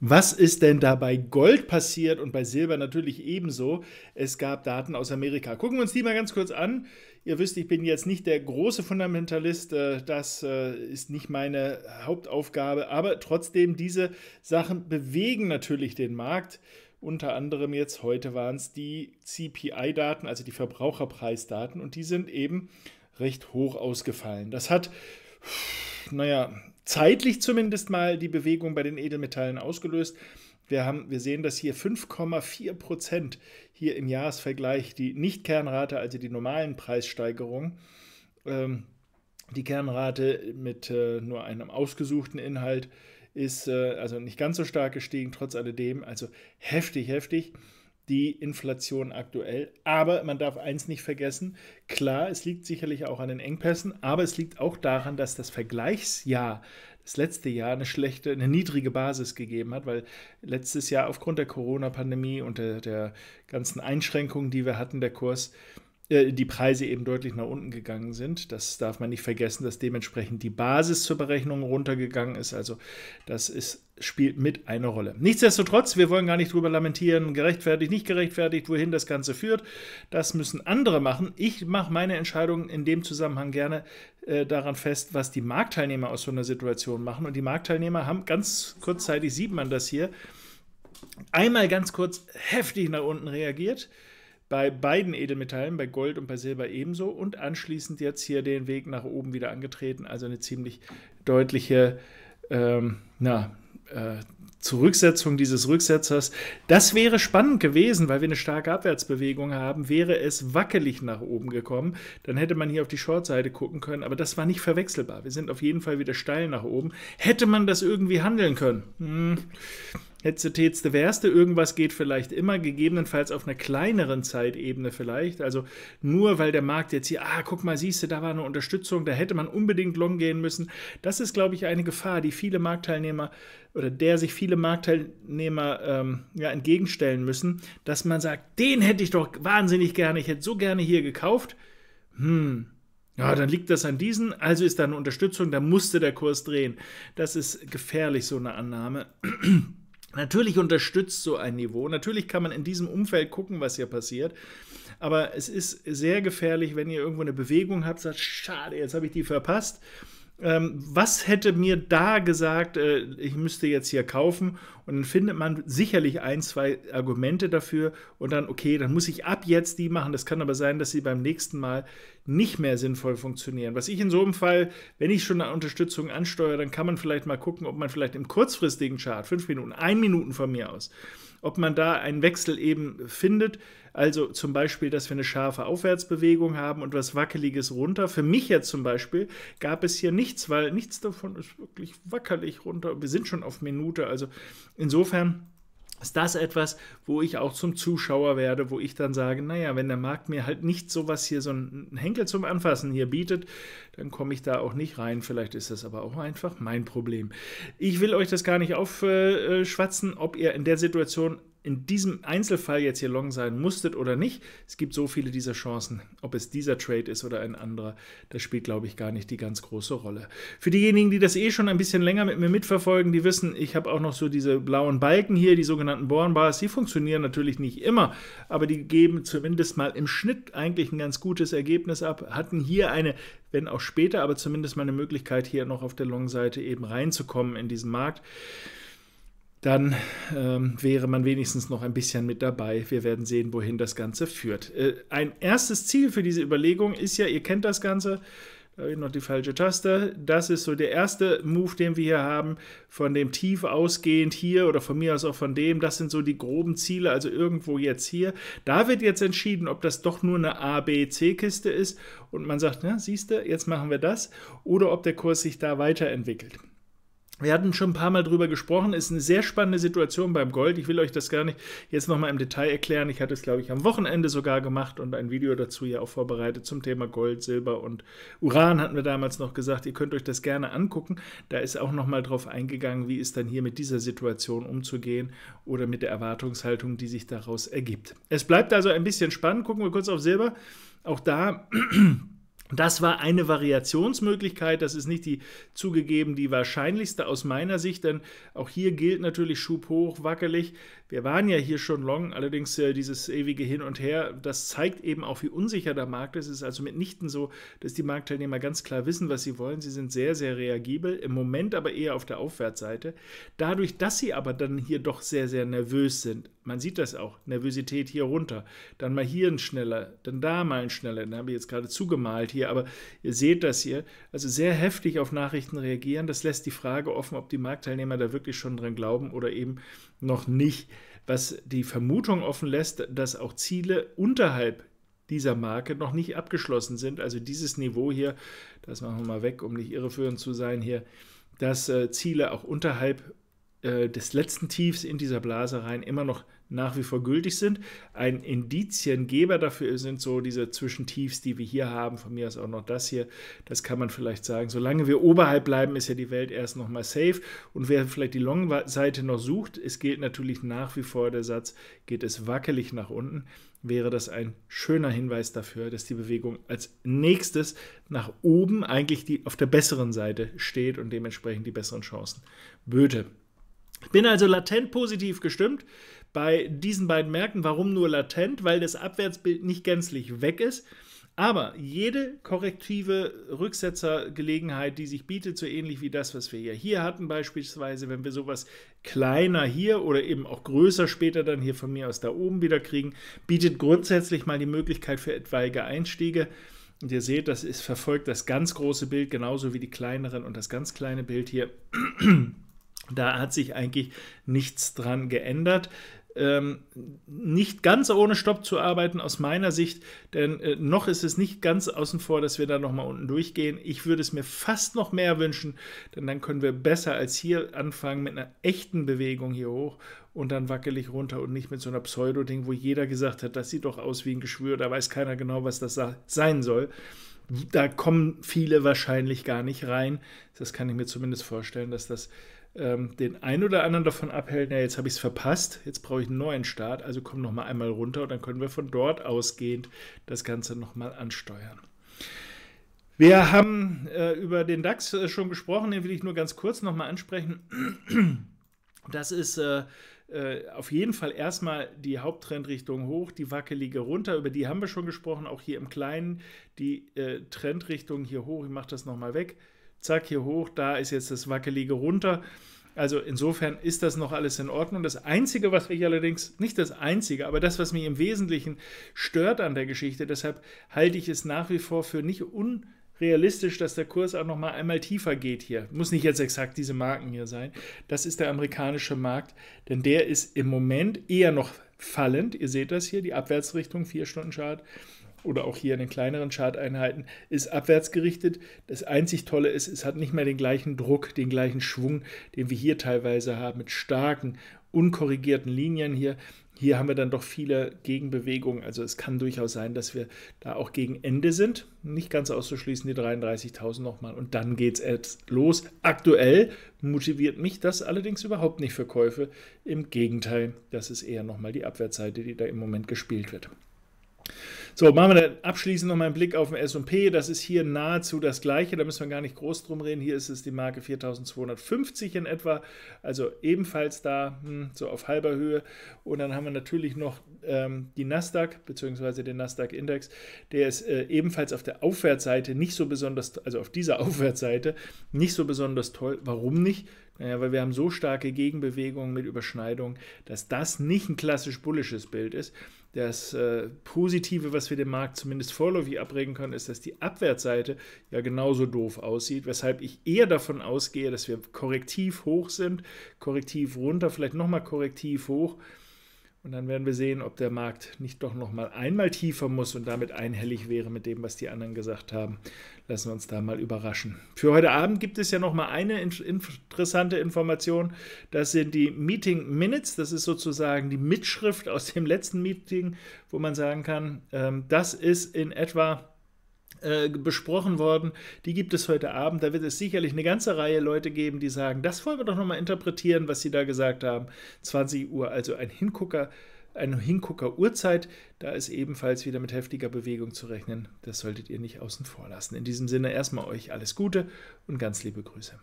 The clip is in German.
Was ist denn da bei Gold passiert und bei Silber natürlich ebenso? Es gab Daten aus Amerika. Gucken wir uns die mal ganz kurz an. Ihr wisst, ich bin jetzt nicht der große Fundamentalist, äh, das äh, ist nicht meine Hauptaufgabe, aber trotzdem, diese Sachen bewegen natürlich den Markt. Unter anderem jetzt heute waren es die CPI-Daten, also die Verbraucherpreisdaten, und die sind eben recht hoch ausgefallen. Das hat, naja, zeitlich zumindest mal die Bewegung bei den Edelmetallen ausgelöst. Wir, haben, wir sehen, dass hier 5,4 Prozent hier im Jahresvergleich die Nicht-Kernrate, also die normalen Preissteigerungen, ähm, die Kernrate mit äh, nur einem ausgesuchten Inhalt ist äh, also nicht ganz so stark gestiegen, trotz alledem, also heftig, heftig die Inflation aktuell. Aber man darf eins nicht vergessen, klar, es liegt sicherlich auch an den Engpässen, aber es liegt auch daran, dass das Vergleichsjahr das letzte Jahr eine schlechte, eine niedrige Basis gegeben hat, weil letztes Jahr aufgrund der Corona-Pandemie und der, der ganzen Einschränkungen, die wir hatten, der Kurs äh, die Preise eben deutlich nach unten gegangen sind. Das darf man nicht vergessen, dass dementsprechend die Basis zur Berechnung runtergegangen ist. Also das ist, spielt mit eine Rolle. Nichtsdestotrotz, wir wollen gar nicht drüber lamentieren, gerechtfertigt, nicht gerechtfertigt, wohin das Ganze führt. Das müssen andere machen. Ich mache meine Entscheidung in dem Zusammenhang gerne äh, daran fest, was die Marktteilnehmer aus so einer Situation machen. Und die Marktteilnehmer haben ganz kurzzeitig, sieht man das hier, einmal ganz kurz heftig nach unten reagiert bei beiden Edelmetallen, bei Gold und bei Silber ebenso und anschließend jetzt hier den Weg nach oben wieder angetreten. Also eine ziemlich deutliche ähm, na, äh, Zurücksetzung dieses Rücksetzers. Das wäre spannend gewesen, weil wir eine starke Abwärtsbewegung haben. Wäre es wackelig nach oben gekommen, dann hätte man hier auf die Shortseite gucken können, aber das war nicht verwechselbar. Wir sind auf jeden Fall wieder steil nach oben. Hätte man das irgendwie handeln können? Hm letzte, tätste, wärste, irgendwas geht vielleicht immer, gegebenenfalls auf einer kleineren Zeitebene vielleicht. Also nur weil der Markt jetzt hier, ah, guck mal, siehst du, da war eine Unterstützung, da hätte man unbedingt long gehen müssen. Das ist, glaube ich, eine Gefahr, die viele Marktteilnehmer oder der sich viele Marktteilnehmer ähm, ja, entgegenstellen müssen, dass man sagt, den hätte ich doch wahnsinnig gerne, ich hätte so gerne hier gekauft. Hm, ja, dann liegt das an diesen, also ist da eine Unterstützung, da musste der Kurs drehen. Das ist gefährlich, so eine Annahme. Natürlich unterstützt so ein Niveau, natürlich kann man in diesem Umfeld gucken, was hier passiert, aber es ist sehr gefährlich, wenn ihr irgendwo eine Bewegung habt, sagt, schade, jetzt habe ich die verpasst ähm, was hätte mir da gesagt, äh, ich müsste jetzt hier kaufen? Und dann findet man sicherlich ein, zwei Argumente dafür und dann, okay, dann muss ich ab jetzt die machen. Das kann aber sein, dass sie beim nächsten Mal nicht mehr sinnvoll funktionieren. Was ich in so einem Fall, wenn ich schon eine Unterstützung ansteuere, dann kann man vielleicht mal gucken, ob man vielleicht im kurzfristigen Chart, fünf Minuten, ein Minuten von mir aus, ob man da einen Wechsel eben findet. Also zum Beispiel, dass wir eine scharfe Aufwärtsbewegung haben und was Wackeliges runter. Für mich jetzt zum Beispiel gab es hier nichts, weil nichts davon ist wirklich wackelig runter. Wir sind schon auf Minute. Also insofern ist das etwas, wo ich auch zum Zuschauer werde, wo ich dann sage, naja, wenn der Markt mir halt nicht sowas hier, so einen Henkel zum Anfassen hier bietet, dann komme ich da auch nicht rein. Vielleicht ist das aber auch einfach mein Problem. Ich will euch das gar nicht aufschwatzen, ob ihr in der Situation in diesem Einzelfall jetzt hier long sein musstet oder nicht. Es gibt so viele dieser Chancen. Ob es dieser Trade ist oder ein anderer, das spielt, glaube ich, gar nicht die ganz große Rolle. Für diejenigen, die das eh schon ein bisschen länger mit mir mitverfolgen, die wissen, ich habe auch noch so diese blauen Balken hier, die sogenannten Born Bars. Die funktionieren natürlich nicht immer, aber die geben zumindest mal im Schnitt eigentlich ein ganz gutes Ergebnis ab. Hatten hier eine wenn auch später, aber zumindest mal eine Möglichkeit, hier noch auf der Long-Seite eben reinzukommen in diesen Markt dann ähm, wäre man wenigstens noch ein bisschen mit dabei. Wir werden sehen, wohin das Ganze führt. Äh, ein erstes Ziel für diese Überlegung ist ja, ihr kennt das Ganze, da habe ich äh, noch die falsche Taste. Das ist so der erste Move, den wir hier haben. Von dem Tief ausgehend hier oder von mir aus auch von dem. Das sind so die groben Ziele, also irgendwo jetzt hier. Da wird jetzt entschieden, ob das doch nur eine A, B, C-Kiste ist und man sagt, na, siehst du, jetzt machen wir das. Oder ob der Kurs sich da weiterentwickelt. Wir hatten schon ein paar Mal drüber gesprochen, ist eine sehr spannende Situation beim Gold. Ich will euch das gar nicht jetzt nochmal im Detail erklären. Ich hatte es, glaube ich, am Wochenende sogar gemacht und ein Video dazu ja auch vorbereitet zum Thema Gold, Silber und Uran hatten wir damals noch gesagt. Ihr könnt euch das gerne angucken. Da ist auch nochmal drauf eingegangen, wie ist dann hier mit dieser Situation umzugehen oder mit der Erwartungshaltung, die sich daraus ergibt. Es bleibt also ein bisschen spannend. Gucken wir kurz auf Silber. Auch da das war eine Variationsmöglichkeit, das ist nicht die zugegeben die wahrscheinlichste aus meiner Sicht, denn auch hier gilt natürlich Schub hoch, wackelig. Wir waren ja hier schon long, allerdings äh, dieses ewige Hin und Her, das zeigt eben auch, wie unsicher der Markt ist. Es ist also mitnichten so, dass die Marktteilnehmer ganz klar wissen, was sie wollen. Sie sind sehr, sehr reagibel, im Moment aber eher auf der Aufwärtsseite. Dadurch, dass sie aber dann hier doch sehr, sehr nervös sind, man sieht das auch, Nervosität hier runter, dann mal hier ein schneller, dann da mal ein schneller, dann habe ich jetzt gerade zugemalt, hier hier, aber ihr seht das hier. Also sehr heftig auf Nachrichten reagieren. Das lässt die Frage offen, ob die Marktteilnehmer da wirklich schon dran glauben oder eben noch nicht. Was die Vermutung offen lässt, dass auch Ziele unterhalb dieser Marke noch nicht abgeschlossen sind. Also dieses Niveau hier, das machen wir mal weg, um nicht irreführend zu sein hier, dass äh, Ziele auch unterhalb äh, des letzten Tiefs in dieser Blase rein immer noch nach wie vor gültig sind. Ein Indiziengeber dafür sind so diese Zwischentiefs, die wir hier haben. Von mir aus auch noch das hier. Das kann man vielleicht sagen. Solange wir oberhalb bleiben, ist ja die Welt erst nochmal safe. Und wer vielleicht die Long-Seite noch sucht, es gilt natürlich nach wie vor der Satz, geht es wackelig nach unten, wäre das ein schöner Hinweis dafür, dass die Bewegung als nächstes nach oben eigentlich die auf der besseren Seite steht und dementsprechend die besseren Chancen böte. Bin also latent positiv gestimmt bei diesen beiden Märkten. Warum nur latent? Weil das Abwärtsbild nicht gänzlich weg ist. Aber jede korrektive Rücksetzergelegenheit, die sich bietet, so ähnlich wie das, was wir ja hier hatten, beispielsweise, wenn wir sowas kleiner hier oder eben auch größer später dann hier von mir aus da oben wieder kriegen, bietet grundsätzlich mal die Möglichkeit für etwaige Einstiege. Und ihr seht, das ist verfolgt das ganz große Bild genauso wie die kleineren und das ganz kleine Bild hier. Da hat sich eigentlich nichts dran geändert. Ähm, nicht ganz ohne Stopp zu arbeiten aus meiner Sicht, denn äh, noch ist es nicht ganz außen vor, dass wir da nochmal unten durchgehen. Ich würde es mir fast noch mehr wünschen, denn dann können wir besser als hier anfangen mit einer echten Bewegung hier hoch und dann wackelig runter und nicht mit so einer Pseudo-Ding, wo jeder gesagt hat, das sieht doch aus wie ein Geschwür, da weiß keiner genau, was das sein soll. Da kommen viele wahrscheinlich gar nicht rein. Das kann ich mir zumindest vorstellen, dass das ähm, den einen oder anderen davon abhält, na, jetzt habe ich es verpasst, jetzt brauche ich einen neuen Start, also komm noch einmal runter und dann können wir von dort ausgehend das Ganze noch mal ansteuern. Wir haben äh, über den DAX äh, schon gesprochen, den will ich nur ganz kurz noch mal ansprechen. Das ist äh, äh, auf jeden Fall erstmal die Haupttrendrichtung hoch, die wackelige runter. Über die haben wir schon gesprochen, auch hier im Kleinen. Die äh, Trendrichtung hier hoch, ich mache das nochmal weg zack, hier hoch, da ist jetzt das Wackelige runter. Also insofern ist das noch alles in Ordnung. Das Einzige, was mich allerdings, nicht das Einzige, aber das, was mich im Wesentlichen stört an der Geschichte, deshalb halte ich es nach wie vor für nicht unrealistisch, dass der Kurs auch noch mal einmal tiefer geht hier. Muss nicht jetzt exakt diese Marken hier sein. Das ist der amerikanische Markt, denn der ist im Moment eher noch fallend. Ihr seht das hier, die Abwärtsrichtung, 4-Stunden-Chart oder auch hier in den kleineren Charteinheiten, ist abwärts gerichtet. Das einzig Tolle ist, es hat nicht mehr den gleichen Druck, den gleichen Schwung, den wir hier teilweise haben, mit starken, unkorrigierten Linien hier. Hier haben wir dann doch viele Gegenbewegungen. Also es kann durchaus sein, dass wir da auch gegen Ende sind. Nicht ganz auszuschließen, die 33.000 nochmal. Und dann geht es los. Aktuell motiviert mich das allerdings überhaupt nicht für Käufe. Im Gegenteil, das ist eher nochmal die Abwärtsseite, die da im Moment gespielt wird. So, machen wir dann abschließend nochmal einen Blick auf den SP. Das ist hier nahezu das gleiche, da müssen wir gar nicht groß drum reden. Hier ist es die Marke 4250 in etwa, also ebenfalls da hm, so auf halber Höhe. Und dann haben wir natürlich noch ähm, die Nasdaq bzw. den Nasdaq-Index. Der ist äh, ebenfalls auf der Aufwärtsseite nicht so besonders, also auf dieser Aufwärtsseite nicht so besonders toll. Warum nicht? Ja, weil wir haben so starke Gegenbewegungen mit Überschneidung, dass das nicht ein klassisch bullisches Bild ist. Das äh, Positive, was wir dem Markt zumindest vorläufig abregen können, ist, dass die Abwärtsseite ja genauso doof aussieht, weshalb ich eher davon ausgehe, dass wir korrektiv hoch sind, korrektiv runter, vielleicht nochmal korrektiv hoch. Und dann werden wir sehen, ob der Markt nicht doch noch mal einmal tiefer muss und damit einhellig wäre mit dem, was die anderen gesagt haben. Lassen wir uns da mal überraschen. Für heute Abend gibt es ja noch mal eine interessante Information. Das sind die Meeting Minutes. Das ist sozusagen die Mitschrift aus dem letzten Meeting, wo man sagen kann, ähm, das ist in etwa äh, besprochen worden. Die gibt es heute Abend. Da wird es sicherlich eine ganze Reihe Leute geben, die sagen, das wollen wir doch nochmal interpretieren, was sie da gesagt haben. 20 Uhr, also ein Hingucker, eine Hingucker-Uhrzeit. Da ist ebenfalls wieder mit heftiger Bewegung zu rechnen. Das solltet ihr nicht außen vor lassen. In diesem Sinne erstmal euch alles Gute und ganz liebe Grüße.